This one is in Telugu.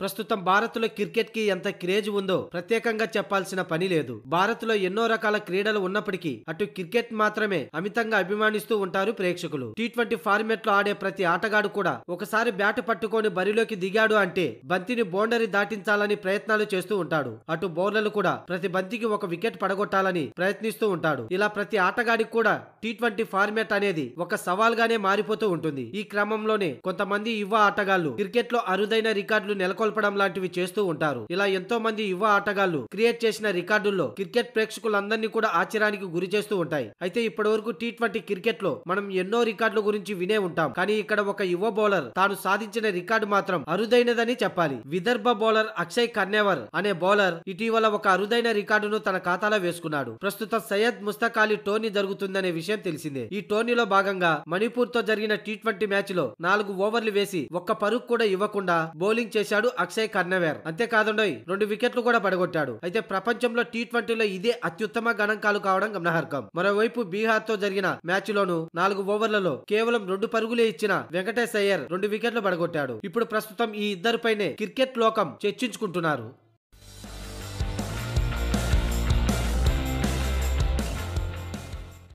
ప్రస్తుతం భారత్ లో క్రికెట్ కి ఎంత క్రేజ్ ఉందో ప్రత్యేకంగా చెప్పాల్సిన పని లేదు భారత్ లో ఎన్నో రకాల క్రీడలు ఉన్నప్పటికీ అటు క్రికెట్ మాత్రమే అమితంగా అభిమానిస్తూ ఉంటారు ప్రేక్షకులు టీ ట్వంటీ ఫార్మెట్ లో ఆడే ప్రతి ఆటగాడు కూడా ఒకసారి బ్యాట్ పట్టుకొని బరిలోకి దిగాడు అంటే బంతిని బౌండరీ దాటించాలని ప్రయత్నాలు చేస్తూ ఉంటాడు అటు బౌలర్లు కూడా ప్రతి బంతికి ఒక వికెట్ పడగొట్టాలని ప్రయత్నిస్తూ ఉంటాడు ఇలా ప్రతి ఆటగాడికి కూడా టీ ట్వంటీ ఫార్మెట్ అనేది ఒక సవాల్గానే మారిపోతూ ఉంటుంది ఈ క్రమంలోనే కొంతమంది యువ ఆటగాళ్లు క్రికెట్ లో అరుదైన రికార్డులు నెలకొల్ నెలకొల్పడం లాంటివి చేస్తూ ఉంటారు ఇలా ఎంతో మంది యువ ఆటగాళ్లు క్రియేట్ చేసిన రికార్డుల్లో క్రికెట్ ప్రేక్షకులందరినీ కూడా ఆశ్చర్యానికి గురి చేస్తూ ఉంటాయి అయితే ఇప్పటి వరకు టీ ట్వంటీ క్రికెట్ లో మనం ఎన్నో రికార్డుల గురించి వినే ఉంటాం కానీ ఇక్కడ ఒక యువ బౌలర్ తాను సాధించిన రికార్డు మాత్రం అరుదైనదని చెప్పాలి విదర్భ బౌలర్ అక్షయ్ కన్నేవర్ అనే బౌలర్ ఇటీవల ఒక అరుదైన రికార్డును తన ఖాతాలో వేసుకున్నాడు ప్రస్తుత సయ్యద్ ముస్తక్ అలీ టోర్నీ జరుగుతుందనే విషయం తెలిసిందే ఈ టోర్నీలో భాగంగా మణిపూర్ తో జరిగిన టీ ట్వంటీ మ్యాచ్ లో నాలుగు ఓవర్లు వేసి ఒక్క పరుగు కూడా ఇవ్వకుండా బౌలింగ్ చేశాడు అక్షయ్ కన్నవేర్ అంతేకాదుండోయ్ రెండు వికెట్లు కూడా పడగొట్టాడు అయితే ప్రపంచంలో టీ ట్వంటీలో ఇదే అత్యుత్తమ గణాంకాలు కావడం గమనార్హం మరోవైపు బీహార్ తో జరిగిన మ్యాచ్ లోను నాలుగు ఓవర్లలో కేవలం రెండు పరుగులే ఇచ్చిన వెంకటేశ్ అయ్యర్ రెండు వికెట్లు పడగొట్టాడు ఇప్పుడు ప్రస్తుతం ఈ ఇద్దరిపైనే క్రికెట్ లోకం చర్చించుకుంటున్నారు